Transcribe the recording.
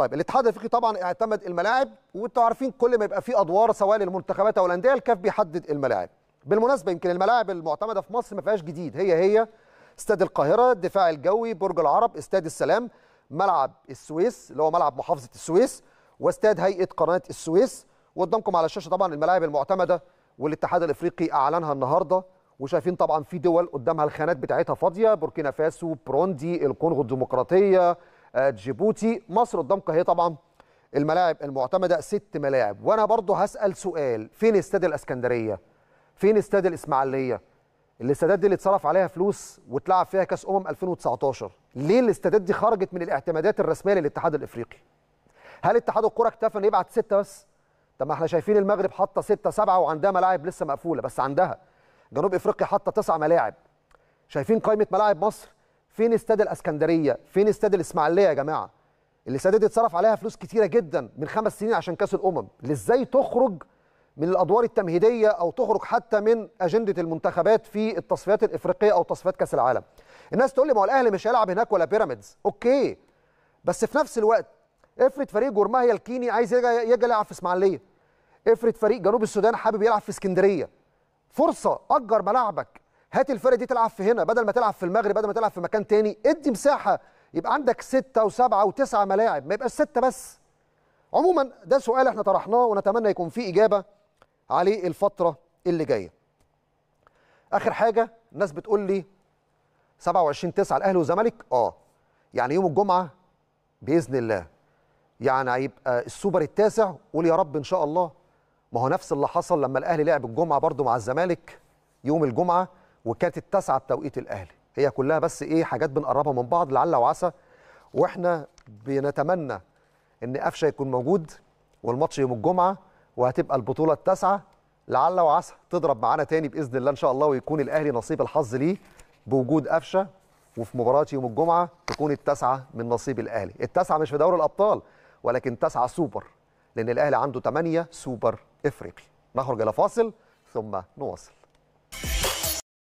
طيب الاتحاد الافريقي طبعا اعتمد الملاعب وانتم عارفين كل ما يبقى في ادوار سواء للمنتخبات او الانديه الكاف بيحدد الملاعب بالمناسبه يمكن الملاعب المعتمده في مصر ما فيهاش جديد هي هي استاد القاهره الدفاع الجوي برج العرب استاد السلام ملعب السويس اللي هو ملعب محافظه السويس واستاد هيئه قناه السويس وقدامكم على الشاشه طبعا الملاعب المعتمده والاتحاد الافريقي اعلنها النهارده وشايفين طبعا في دول قدامها الخانات بتاعتها فاضيه بوركينا فاسو بروندي الكونغو الديمقراطيه آه، جيبوتي مصر قدام هي طبعا الملاعب المعتمده ست ملاعب وانا برضو هسال سؤال فين استاد الاسكندريه فين استاد الاسماعيليه الاستادات دي اللي اتصرف عليها فلوس واتلعب فيها كاس امم 2019 ليه الاستادات دي خرجت من الاعتمادات الرسميه للاتحاد الافريقي هل اتحاد الكره اكتفى انه يبعت سته بس طب ما احنا شايفين المغرب حاطه سته سبعه وعندها ملاعب لسه مقفوله بس عندها جنوب افريقيا حاطه تسع ملاعب شايفين قائمه ملاعب مصر فين استاد الاسكندريه فين استاد الاسماعيليه يا جماعه اللي دي اتصرف عليها فلوس كتيره جدا من خمس سنين عشان كاس الامم ازاي تخرج من الادوار التمهيديه او تخرج حتى من اجنده المنتخبات في التصفيات الافريقيه او تصفيات كاس العالم الناس تقول لي ما هو الاهلي مش هيلعب هناك ولا بيراميدز اوكي بس في نفس الوقت افرض فريق جورماهيا الكيني عايز يجي يلعب في اسماعيليه افرض فريق جنوب السودان حابب يلعب في اسكندريه فرصه اجر ملاعبك هات الفرقه دي تلعب في هنا بدل ما تلعب في المغرب بدل ما تلعب في مكان تاني ادي مساحه يبقى عندك ستة وسبعة وتسعة ملاعب ما يبقاش ستة بس عموما ده سؤال احنا طرحناه ونتمنى يكون فيه إجابة عليه الفترة اللي جاية آخر حاجة الناس بتقول لي 27 9 الأهلي والزمالك اه يعني يوم الجمعة بإذن الله يعني هيبقى السوبر التاسع قول يا رب إن شاء الله ما هو نفس اللي حصل لما الأهلي لعب الجمعة برضو مع الزمالك يوم الجمعة وكانت التاسعه بتوقيت الاهلي هي كلها بس ايه حاجات بنقربها من بعض لعل وعسى واحنا بنتمنى ان قفشه يكون موجود والماتش يوم الجمعه وهتبقى البطوله التاسعه لعل وعسى تضرب معانا تاني باذن الله ان شاء الله ويكون الاهلي نصيب الحظ ليه بوجود قفشه وفي مباراه يوم الجمعه تكون التاسعه من نصيب الاهلي، التاسعه مش في دوري الابطال ولكن تاسعه سوبر لان الاهلي عنده 8 سوبر افريقي. نخرج الى فاصل ثم نواصل.